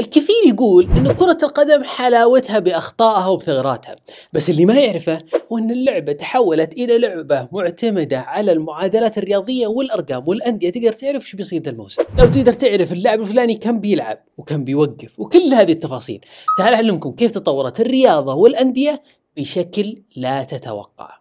الكثير يقول أن كرة القدم حلاوتها بأخطائها وبثغراتها بس اللي ما يعرفه هو أن اللعبة تحولت إلى لعبة معتمدة على المعادلات الرياضية والأرقام والأندية تقدر تعرف ايش بيصير ذا الموسم لو تقدر تعرف اللاعب الفلاني كم بيلعب وكم بيوقف وكل هذه التفاصيل تعال أعلمكم كيف تطورت الرياضة والأندية بشكل لا تتوقع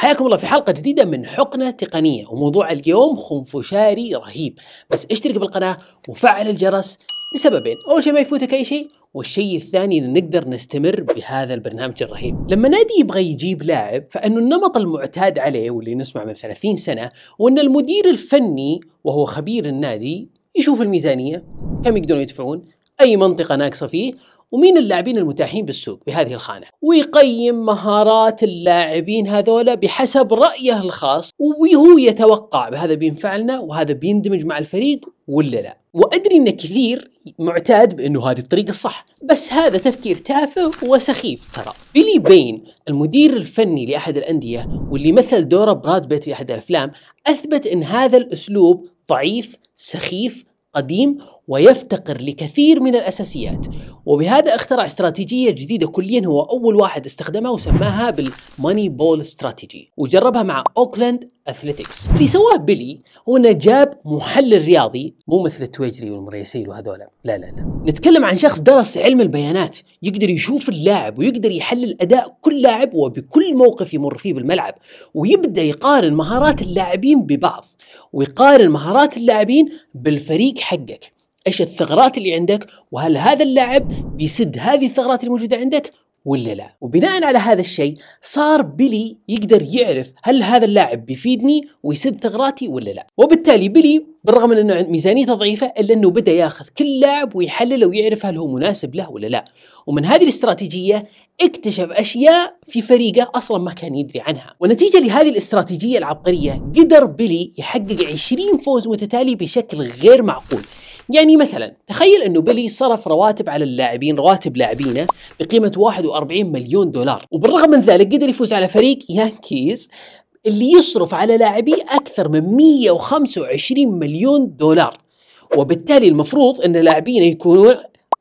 حياكم الله في حلقة جديدة من حقنة تقنية وموضوع اليوم خنفشاري رهيب بس اشترك بالقناة وفعل الجرس لسببين أول شيء ما يفوتك أي شيء والشيء الثاني ان نقدر نستمر بهذا البرنامج الرهيب لما نادي يبغى يجيب لاعب فانه النمط المعتاد عليه واللي نسمع من 30 سنة وأن المدير الفني وهو خبير النادي يشوف الميزانية كم يقدرون يدفعون اي منطقه ناقصه فيه ومين اللاعبين المتاحين بالسوق بهذه الخانة ويقيم مهارات اللاعبين هذولا بحسب رأيه الخاص وهو يتوقع بهذا بينفعلنا وهذا بيندمج مع الفريق ولا لا وأدري أن كثير معتاد بأنه هذه الطريقة الصح بس هذا تفكير تافه وسخيف ترى بيلي بين المدير الفني لأحد الأندية واللي مثل دوره براد بيت في أحد الأفلام أثبت أن هذا الأسلوب ضعيف سخيف قديم ويفتقر لكثير من الأساسيات وبهذا اخترع استراتيجية جديدة كليا هو أول واحد استخدمها وسماها بالماني بول استراتيجي وجربها مع أوكلاند أثليتكس اللي سواه بيلي هو أنه جاب محلل رياضي مو مثل التويجري والمريسيل وهذولا لا لا لا نتكلم عن شخص درس علم البيانات يقدر يشوف اللاعب ويقدر يحلل أداء كل لاعب وبكل موقف يمر فيه بالملعب ويبدأ يقارن مهارات اللاعبين ببعض ويقارن مهارات اللاعبين بالفريق حقك ايش الثغرات اللي عندك وهل هذا اللاعب بيسد هذه الثغرات الموجوده عندك ولا لا وبناء على هذا الشيء صار بيلي يقدر يعرف هل هذا اللاعب بيفيدني ويسد ثغراتي ولا لا وبالتالي بيلي بالرغم من انه ميزانيته ضعيفه الا انه بدا ياخذ كل لاعب ويحلله ويعرف هل هو مناسب له ولا لا ومن هذه الاستراتيجيه اكتشف اشياء في فريقه اصلا ما كان يدري عنها ونتيجه لهذه الاستراتيجيه العبقريه قدر بيلي يحقق 20 فوز متتالي بشكل غير معقول يعني مثلا تخيل انه بيلي صرف رواتب على اللاعبين رواتب لاعبينه بقيمه 41 مليون دولار وبالرغم من ذلك قدر يفوز على فريق يانكيز اللي يصرف على لاعبيه أكثر من 125 مليون دولار وبالتالي المفروض أن لاعبينا يكونون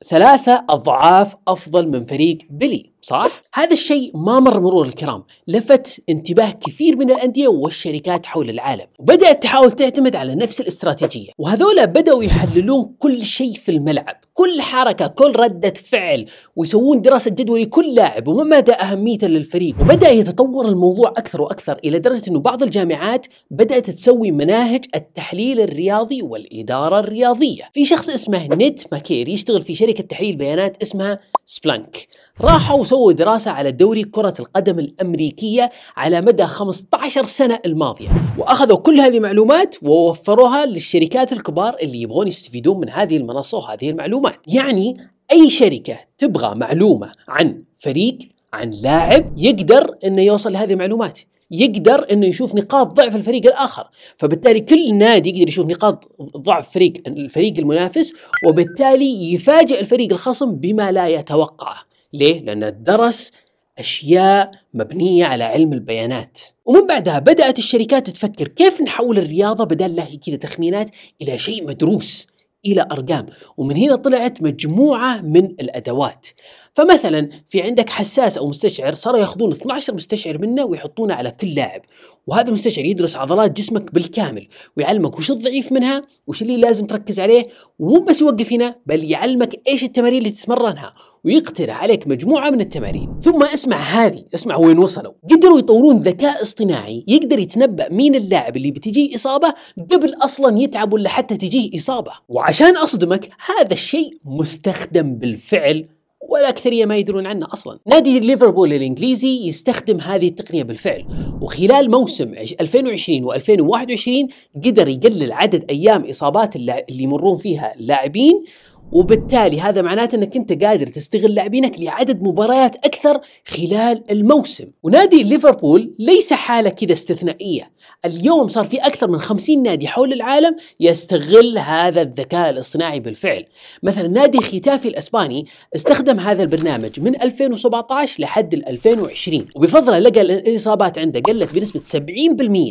ثلاثة أضعاف أفضل من فريق بلي صح؟ هذا الشيء ما مر مرور الكرام لفت انتباه كثير من الأندية والشركات حول العالم وبدأت تحاول تعتمد على نفس الاستراتيجية وهذولا بدأوا يحللون كل شيء في الملعب كل حركة كل ردة فعل ويسوون دراسة جدوى لكل لاعب ومدى أهميته للفريق وبدأ يتطور الموضوع أكثر وأكثر إلى درجة أنه بعض الجامعات بدأت تسوي مناهج التحليل الرياضي والإدارة الرياضية في شخص اسمه نيت ماكير يشتغل في شركة تحليل بيانات اسمها سبلانك راحوا سووا دراسة على دوري كرة القدم الأمريكية على مدى 15 سنة الماضية وأخذوا كل هذه المعلومات ووفروها للشركات الكبار اللي يبغون يستفيدون من هذه المنصة وهذه المعلومات يعني أي شركة تبغى معلومة عن فريق عن لاعب يقدر انه يوصل لهذه المعلومات يقدر انه يشوف نقاط ضعف الفريق الاخر فبالتالي كل نادي يقدر يشوف نقاط ضعف فريق الفريق المنافس وبالتالي يفاجئ الفريق الخصم بما لا يتوقعه ليه؟ لأنه درس أشياء مبنية على علم البيانات ومن بعدها بدأت الشركات تفكر كيف نحول الرياضة بدل لا هي كذا تخمينات إلى شيء مدروس إلى أرقام ومن هنا طلعت مجموعة من الأدوات فمثلا في عندك حساس او مستشعر صاروا ياخذون 12 مستشعر منه ويحطونه على كل لاعب وهذا المستشعر يدرس عضلات جسمك بالكامل ويعلمك وش الضعيف منها وش اللي لازم تركز عليه ومو بس يوقف هنا بل يعلمك ايش التمارين اللي تتمرنها ويقترح عليك مجموعة من التمارين ثم اسمع هذه اسمع وين وصلوا قدروا يطورون ذكاء اصطناعي يقدر يتنبأ مين اللاعب اللي بتجيه إصابة قبل أصلا يتعب ولا حتى تجيه إصابة وعشان أصدمك هذا الشيء مستخدم بالفعل والأكثرية ما يدرون عنه أصلا نادي ليفربول الإنجليزي يستخدم هذه التقنية بالفعل وخلال موسم 2020 و2021 قدر يقلل عدد أيام إصابات اللي يمرون فيها اللاعبين وبالتالي هذا معناته انك انت قادر تستغل لاعبينك لعدد مباريات اكثر خلال الموسم، ونادي ليفربول ليس حاله كذا استثنائيه، اليوم صار في اكثر من 50 نادي حول العالم يستغل هذا الذكاء الاصطناعي بالفعل، مثلا نادي ختافي الاسباني استخدم هذا البرنامج من 2017 لحد 2020، وبفضله لقى الاصابات عنده قلت بنسبه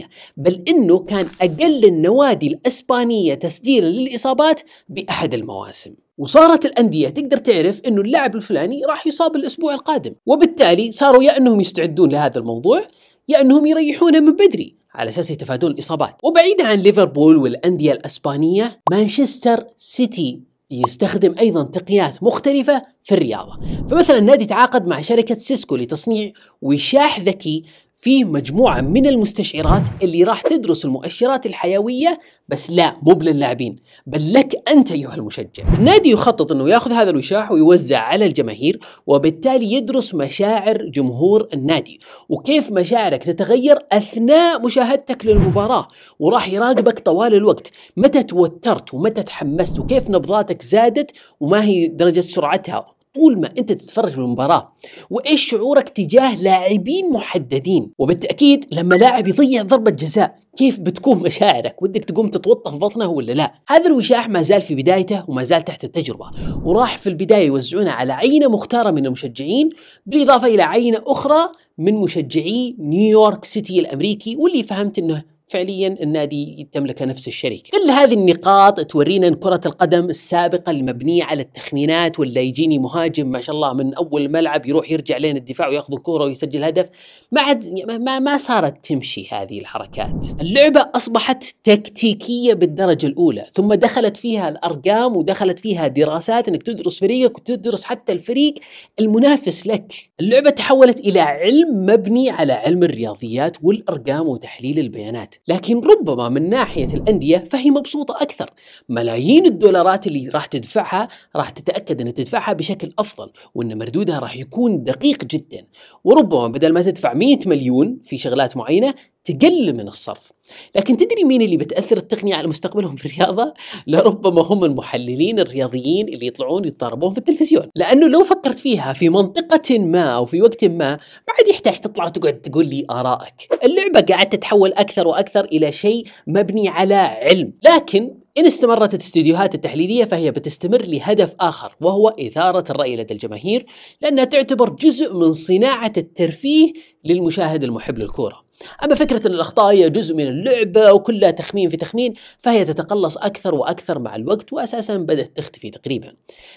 70% بل انه كان اقل النوادي الاسبانيه تسجيلا للاصابات باحد المواسم. وصارت الانديه تقدر تعرف انه اللاعب الفلاني راح يصاب الاسبوع القادم وبالتالي صاروا يا انهم يستعدون لهذا الموضوع يا انهم يريحونه من بدري على اساس يتفادون الاصابات وبعيدا عن ليفربول والانديه الاسبانيه مانشستر سيتي يستخدم ايضا تقنيات مختلفه في الرياضه فمثلا النادي تعاقد مع شركه سيسكو لتصنيع وشاح ذكي فيه مجموعة من المستشعرات اللي راح تدرس المؤشرات الحيوية بس لا مو للاعبين بل لك أنت أيها المشجع النادي يخطط أنه يأخذ هذا الوشاح ويوزع على الجماهير وبالتالي يدرس مشاعر جمهور النادي وكيف مشاعرك تتغير أثناء مشاهدتك للمباراة وراح يراقبك طوال الوقت متى توترت ومتى تحمست وكيف نبضاتك زادت وما هي درجة سرعتها طول ما انت تتفرج بالمباراه وايش شعورك تجاه لاعبين محددين وبالتاكيد لما لاعب يضيع ضربه جزاء كيف بتكون مشاعرك ودك تقوم تتوطى في بطنه ولا لا هذا الوشاح ما زال في بدايته وما زال تحت التجربة وراح في البداية يوزعونه على عينة مختارة من المشجعين بالإضافة إلى عينة أخرى من مشجعي نيويورك سيتي الأمريكي واللي فهمت أنه فعليا النادي تملك نفس الشركة كل هذه النقاط تورينا أن كرة القدم السابقة المبنية على التخمينات ولا يجيني مهاجم ما شاء الله من أول الملعب يروح يرجع لين الدفاع ويأخذ الكرة ويسجل هدف ما عاد ما, ما صارت تمشي هذه الحركات اللعبة أصبحت تكتيكية بالدرجة الأولى ثم دخلت فيها الأرقام ودخلت فيها دراسات أنك تدرس فريقك وتدرس حتى الفريق المنافس لك اللعبة تحولت إلى علم مبني على علم الرياضيات والأرقام وتحليل البيانات لكن ربما من ناحية الأندية فهي مبسوطة أكثر ملايين الدولارات اللي راح تدفعها راح تتأكد أن تدفعها بشكل أفضل وأن مردودها راح يكون دقيق جدا وربما بدل ما تدفع 100 مليون في شغلات معينة تقل من الصرف لكن تدري مين اللي بتأثر التقنية على مستقبلهم في الرياضة؟ لربما هم المحللين الرياضيين اللي يطلعون يتضاربون في التلفزيون لأنه لو فكرت فيها في منطقة ما أو في وقت ما ما عاد يحتاج تطلع وتقعد تقول لي آرائك اللعبة قاعدة تتحول أكثر وأكثر إلى شيء مبني على علم لكن إن استمرت الاستديوهات التحليلية فهي بتستمر لهدف آخر وهو إثارة الرأي لدى الجماهير لأنها تعتبر جزء من صناعة الترفيه للمشاهد المحب للكورة أما فكرة أن الأخطاء هي جزء من اللعبة وكلها تخمين في تخمين فهي تتقلص أكثر وأكثر مع الوقت وأساسا بدأت تختفي تقريبا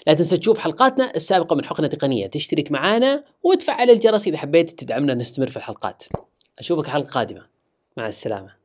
لا تنسى تشوف حلقاتنا السابقة من حقنة تقنية تشترك معنا وتفعل الجرس إذا حبيت تدعمنا نستمر في الحلقات أشوفك حلقة قادمة مع السلامة